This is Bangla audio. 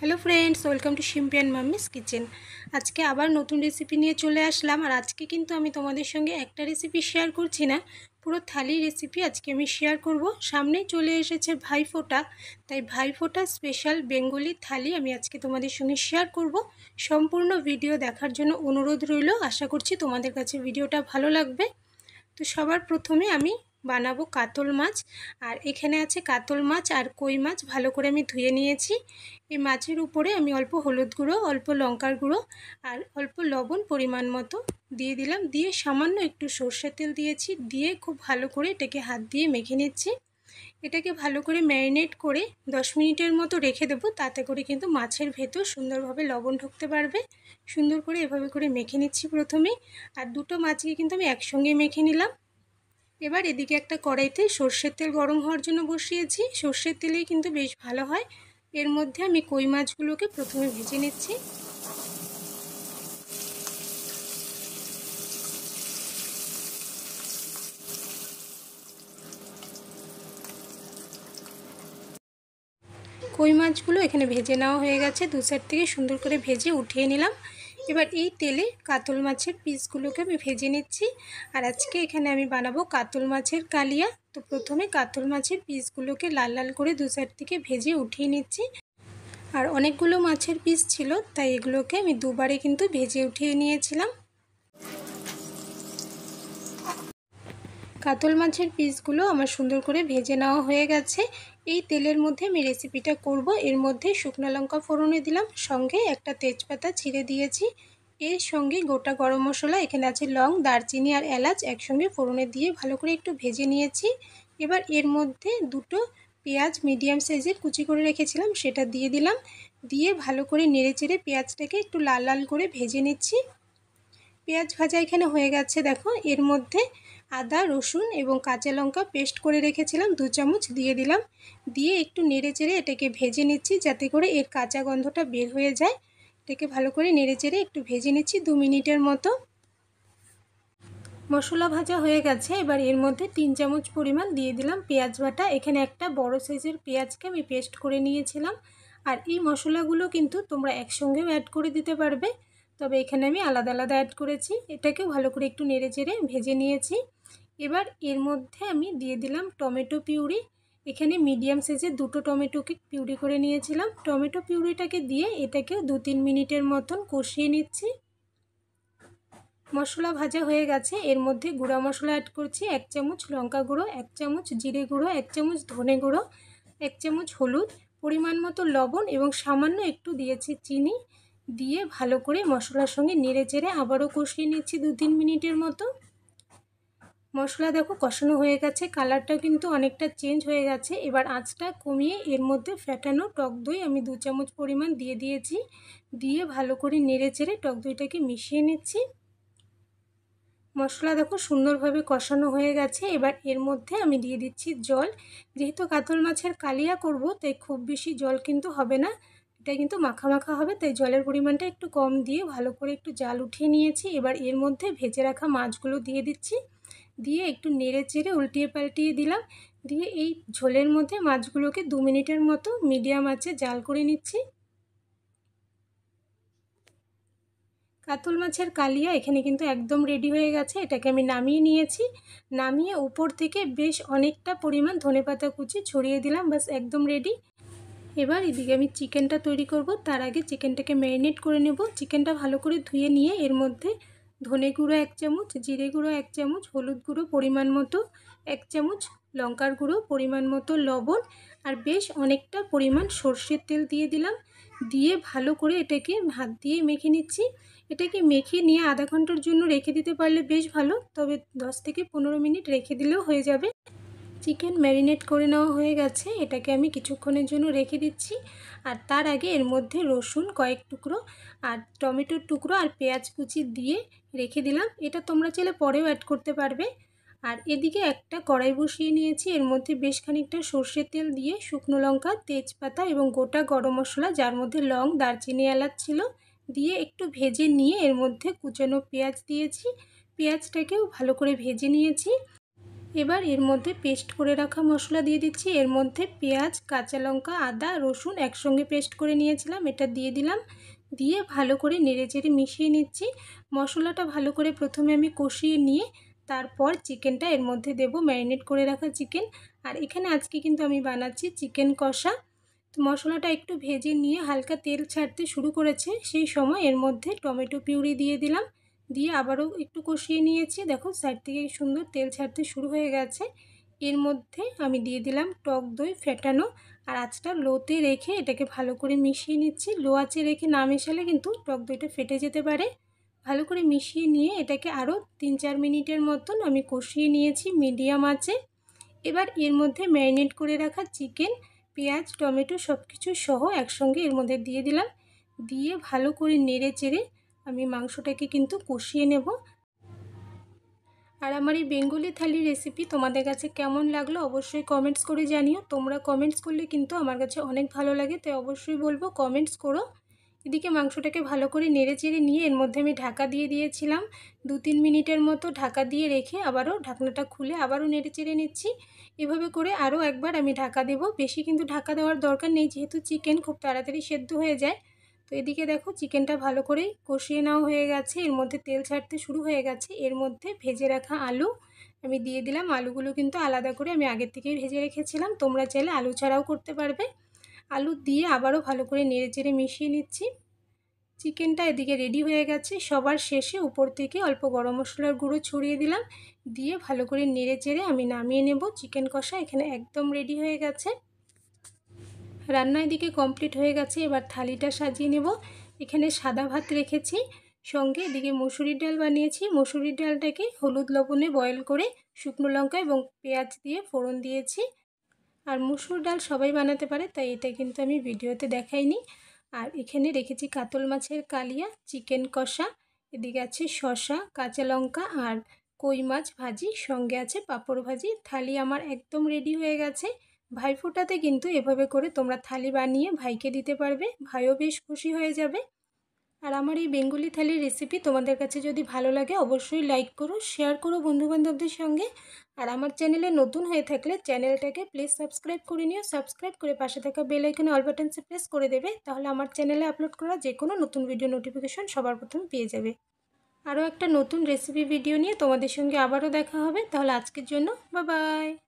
হ্যালো ফ্রেন্ডস ওয়েলকাম টু শিম্পিয়ান মাম্মিস কিচেন আজকে আবার নতুন রেসিপি নিয়ে চলে আসলাম আর আজকে কিন্তু আমি তোমাদের সঙ্গে একটা রেসিপি শেয়ার করছি না পুরো থালির রেসিপি আজকে আমি শেয়ার করব সামনেই চলে এসেছে ভাইফোঁটা তাই ভাইফোঁটা স্পেশাল বেঙ্গলি থালি আমি আজকে তোমাদের সঙ্গে শেয়ার করব সম্পূর্ণ ভিডিও দেখার জন্য অনুরোধ রইল আশা করছি তোমাদের কাছে ভিডিওটা ভালো লাগবে তো সবার প্রথমে আমি বানাবো কাতল মাছ আর এখানে আছে কাতল মাছ আর কই মাছ ভালো করে আমি ধুয়ে নিয়েছি এই মাছের উপরে আমি অল্প হলুদ গুঁড়ো অল্প লঙ্কার গুঁড়ো আর অল্প লবণ পরিমাণ মতো দিয়ে দিলাম দিয়ে সামান্য একটু সর্ষের তেল দিয়েছি দিয়ে খুব ভালো করে এটাকে হাত দিয়ে মেখে নিচ্ছি এটাকে ভালো করে ম্যারিনেট করে দশ মিনিটের মতো রেখে দেব তাতে করে কিন্তু মাছের ভেতর সুন্দরভাবে লবণ ঢুকতে পারবে সুন্দর করে এভাবে করে মেখে নিচ্ছি প্রথমে আর দুটো মাছকে কিন্তু আমি একসঙ্গে মেখে নিলাম এবার এদিকে একটা কড়াইতে সর্ষের তেল গরম হওয়ার জন্য বসিয়েছি সর্ষের তেলেই কিন্তু বেশ ভালো হয় এর মধ্যে আমি কই মাছগুলোকে প্রথমে ভেজে নিচ্ছি কই মাছগুলো এখানে ভেজে নেওয়া হয়ে গেছে দু সাইড থেকে সুন্দর করে ভেজে উঠিয়ে নিলাম এবার এই তেলে কাতল মাছের পিসগুলোকে আমি ভেজে নিচ্ছি আর আজকে এখানে আমি বানাবো কাতল মাছের কালিয়া তো প্রথমে কাতল মাছের পিসগুলোকে লাল লাল করে দু সাইড থেকে ভেজে উঠিয়ে নিচ্ছি আর অনেকগুলো মাছের পিস ছিল তাই এগুলোকে আমি দুবারে কিন্তু ভেজে উঠিয়ে নিয়েছিলাম কাতল মাছের পিসগুলো আমার সুন্দর করে ভেজে নেওয়া হয়ে গেছে এই তেলের মধ্যে আমি রেসিপিটা করব এর মধ্যে শুকনো লঙ্কা ফোড়নে দিলাম সঙ্গে একটা তেজপাতা ছিঁড়ে দিয়েছি এর সঙ্গে গোটা গরম মশলা এখানে আছে লং দারচিনি আর এলাচ একসঙ্গে ফোড়নে দিয়ে ভালো করে একটু ভেজে নিয়েছি এবার এর মধ্যে দুটো পেঁয়াজ মিডিয়াম সাইজের কুচি করে রেখেছিলাম সেটা দিয়ে দিলাম দিয়ে ভালো করে নেড়ে চেড়ে পেঁয়াজটাকে একটু লাল লাল করে ভেজে নিচ্ছি পেঁয়াজ ভাজা এখানে হয়ে গেছে দেখো এর মধ্যে আদা রসুন এবং কাঁচা লঙ্কা পেস্ট করে রেখেছিলাম দু চামচ দিয়ে দিলাম দিয়ে একটু নেড়ে চেড়ে এটাকে ভেজে নিচ্ছি যাতে করে এর কাঁচা গন্ধটা বের হয়ে যায় এটাকে ভালো করে নেড়ে চেড়ে একটু ভেজে নিচ্ছি দু মিনিটের মতো মশলা ভাজা হয়ে গেছে এবার এর মধ্যে তিন চামচ পরিমাণ দিয়ে দিলাম পেঁয়াজ বাটা এখানে একটা বড় সাইজের পেঁয়াজকে আমি পেস্ট করে নিয়েছিলাম আর এই মশলাগুলো কিন্তু তোমরা একসঙ্গেও অ্যাড করে দিতে পারবে তবে এখানে আমি আলাদা আলাদা অ্যাড করেছি এটাকেও ভালো করে একটু নেড়ে চেড়ে ভেজে নিয়েছি এবার এর মধ্যে আমি দিয়ে দিলাম টমেটো পিউরি এখানে মিডিয়াম সাইজে দুটো টমেটোকে পিউরি করে নিয়েছিলাম টমেটো পিউরিটাকে দিয়ে এটাকেও দু তিন মিনিটের মতন কষিয়ে নিচ্ছি মশলা ভাজা হয়ে গেছে এর মধ্যে গুঁড়া মশলা অ্যাড করছি এক চামচ লঙ্কা গুঁড়ো এক চামচ জিরে গুঁড়ো এক চামচ ধনে গুঁড়ো এক চামচ হলুদ পরিমাণ মতো লবণ এবং সামান্য একটু দিয়েছি চিনি দিয়ে ভালো করে মশলার সঙ্গে নেড়ে চেড়ে আবারও কষিয়ে নিচ্ছি দু তিন মিনিটের মতো মশলা দেখো কষানো হয়ে গেছে কালারটা কিন্তু অনেকটা চেঞ্জ হয়ে গেছে এবার আঁচটা কমিয়ে এর মধ্যে ফ্যাটানো টক দই আমি দু চামচ পরিমাণ দিয়ে দিয়েছি দিয়ে ভালো করে নেড়ে চেড়ে টক দইটাকে মিশিয়ে নিচ্ছি মশলা দেখো সুন্দরভাবে কষানো হয়ে গেছে এবার এর মধ্যে আমি দিয়ে দিচ্ছি জল যেহেতু কাতল মাছের কালিয়া করব তাই খুব বেশি জল কিন্তু হবে না এটা কিন্তু মাখা মাখা হবে তাই জলের পরিমাণটা একটু কম দিয়ে ভালো করে একটু জাল উঠিয়ে নিয়েছি এবার এর মধ্যে ভেজে রাখা মাছগুলো দিয়ে দিচ্ছি দিয়ে একটু নেড়ে চেড়ে উল্টিয়ে পাল্টিয়ে দিলাম দিয়ে এই ঝোলের মধ্যে মাছগুলোকে দু মিনিটের মতো মিডিয়াম আছে জাল করে নিচ্ছি কাতল মাছের কালিয়া এখানে কিন্তু একদম রেডি হয়ে গেছে এটাকে আমি নামিয়ে নিয়েছি নামিয়ে উপর থেকে বেশ অনেকটা পরিমাণ ধনেপাতা কুচি ছড়িয়ে দিলাম বাস একদম রেডি এবার এদিকে আমি চিকেনটা তৈরি করব তার আগে চিকেনটাকে ম্যারিনেট করে নেব চিকেনটা ভালো করে ধুয়ে নিয়ে এর মধ্যে ধনে গুঁড়ো এক চামচ জিরে গুঁড়ো এক চামচ হলুদ গুঁড়ো পরিমাণ মতো এক চামচ লঙ্কার গুঁড়ো পরিমাণ মতো লবণ আর বেশ অনেকটা পরিমাণ সর্ষের তেল দিয়ে দিলাম দিয়ে ভালো করে এটাকে ভাত দিয়ে মেখে নিচ্ছি এটাকে মেখে নিয়ে আধা ঘন্টার জন্য রেখে দিতে পারলে বেশ ভালো তবে দশ থেকে পনেরো মিনিট রেখে দিলেও হয়ে যাবে চিকেন ম্যারিনেট করে নেওয়া হয়ে গেছে এটাকে আমি কিছুক্ষণের জন্য রেখে দিচ্ছি আর তার আগে এর মধ্যে রসুন কয়েক টুকরো আর টমেটোর টুকরো আর পেঁয়াজ কুচি দিয়ে রেখে দিলাম এটা তোমরা চাইলে পরেও অ্যাড করতে পারবে আর এদিকে একটা কড়াই বসিয়ে নিয়েছি এর মধ্যে বেশ খানিকটা সর্ষে তেল দিয়ে শুকনো লঙ্কা তেজপাতা এবং গোটা গরম মশলা যার মধ্যে লং দারচিনি এলাচ ছিল দিয়ে একটু ভেজে নিয়ে এর মধ্যে কুচানো পেঁয়াজ দিয়েছি পেঁয়াজটাকেও ভালো করে ভেজে নিয়েছি এবার এর মধ্যে পেস্ট করে রাখা মশলা দিয়ে দিচ্ছি এর মধ্যে পেঁয়াজ কাঁচা লঙ্কা আদা রসুন একসঙ্গে পেস্ট করে নিয়েছিলাম এটা দিয়ে দিলাম দিয়ে ভালো করে নেড়ে চেড়ে মিশিয়ে নিচ্ছি মশলাটা ভালো করে প্রথমে আমি কষিয়ে নিয়ে তারপর চিকেনটা এর মধ্যে দেব ম্যারিনেট করে রাখা চিকেন আর এখানে আজকে কিন্তু আমি বানাচ্ছি চিকেন কষা তো মশলাটা একটু ভেজে নিয়ে হালকা তেল ছাড়তে শুরু করেছে সেই সময় এর মধ্যে টমেটো পিউরি দিয়ে দিলাম দিয়ে আবারও একটু কষিয়ে নিয়েছি দেখো সাইড থেকে সুন্দর তেল ছাড়তে শুরু হয়ে গেছে এর মধ্যে আমি দিয়ে দিলাম টক দই ফেটানো আর আঁচটা লোতে রেখে এটাকে ভালো করে মিশিয়ে নিচ্ছি লো আচে রেখে না মেশালে কিন্তু টক দইটা ফেটে যেতে পারে ভালো করে মিশিয়ে নিয়ে এটাকে আরও তিন চার মিনিটের মতন আমি কষিয়ে নিয়েছি মিডিয়াম আছে এবার এর মধ্যে ম্যারিনেট করে রাখা চিকেন পেঁয়াজ টমেটো সব কিছু সহ একসঙ্গে এর মধ্যে দিয়ে দিলাম দিয়ে ভালো করে নেড়ে চেড়ে আমি মাংসটাকে কিন্তু কষিয়ে নেব আর আমার এই বেঙ্গলি থালি রেসিপি তোমাদের কাছে কেমন লাগলো অবশ্যই কমেন্টস করে জানিও তোমরা কমেন্টস করলে কিন্তু আমার কাছে অনেক ভালো লাগে তাই অবশ্যই বলবো কমেন্টস করো এদিকে মাংসটাকে ভালো করে নেড়ে চেড়ে নিয়ে এর মধ্যে আমি ঢাকা দিয়ে দিয়েছিলাম দু তিন মিনিটের মতো ঢাকা দিয়ে রেখে আবারও ঢাকনাটা খুলে আবারও নেড়ে চেড়ে নিচ্ছি এভাবে করে আরও একবার আমি ঢাকা দেব বেশি কিন্তু ঢাকা দেওয়ার দরকার নেই যেহেতু চিকেন খুব তাড়াতাড়ি সেদ্ধ হয়ে যায় তো এদিকে দেখো চিকেনটা ভালো করে কষিয়ে নেওয়া হয়ে গেছে এর মধ্যে তেল ছাড়তে শুরু হয়ে গেছে এর মধ্যে ভেজে রাখা আলু আমি দিয়ে দিলাম আলুগুলো কিন্তু আলাদা করে আমি আগের থেকেই ভেজে রেখেছিলাম তোমরা চাইলে আলু ছাড়াও করতে পারবে আলু দিয়ে আবারও ভালো করে নেড়ে চেড়ে মিশিয়ে নিচ্ছি চিকেনটা এদিকে রেডি হয়ে গেছে সবার শেষে উপর থেকে অল্প গরম মশলার গুঁড়ো ছড়িয়ে দিলাম দিয়ে ভালো করে নেড়ে চেড়ে আমি নামিয়ে নেব চিকেন কষা এখানে একদম রেডি হয়ে গেছে রান্না এদিকে কমপ্লিট হয়ে গেছে এবার থালিটা সাজিয়ে নেব এখানে সাদা ভাত রেখেছি সঙ্গে এদিকে মুসুরির ডাল বানিয়েছি মুসুরির ডালটাকে হলুদ লবণে বয়েল করে শুকনো লঙ্কা এবং পেঁয়াজ দিয়ে ফোড়ন দিয়েছি আর মুসুর ডাল সবাই বানাতে পারে তাই এটা কিন্তু আমি ভিডিওতে দেখাইনি আর এখানে রেখেছি কাতল মাছের কালিয়া চিকেন কষা এদিকে আছে শসা কাঁচা লঙ্কা আর কই মাছ ভাজি সঙ্গে আছে পাঁপড় ভাজি থালি আমার একদম রেডি হয়ে গেছে ভাইফোঁটাতে কিন্তু এভাবে করে তোমরা থালি বানিয়ে ভাইকে দিতে পারবে ভাইও বেশ খুশি হয়ে যাবে আর আমার এই বেঙ্গলি থালির রেসিপি তোমাদের কাছে যদি ভালো লাগে অবশ্যই লাইক করো শেয়ার করো বন্ধুবান্ধবদের সঙ্গে আর আমার চ্যানেলে নতুন হয়ে থাকলে চ্যানেলটাকে প্লিজ সাবস্ক্রাইব করে নিও সাবস্ক্রাইব করে পাশে থাকা বেল আইকনে অল বাটনসে প্রেস করে দেবে তাহলে আমার চ্যানেলে আপলোড করা যে কোনো নতুন ভিডিও নোটিফিকেশন সবার প্রথম পেয়ে যাবে আরও একটা নতুন রেসিপি ভিডিও নিয়ে তোমাদের সঙ্গে আবারও দেখা হবে তাহলে আজকের জন্য বা বাই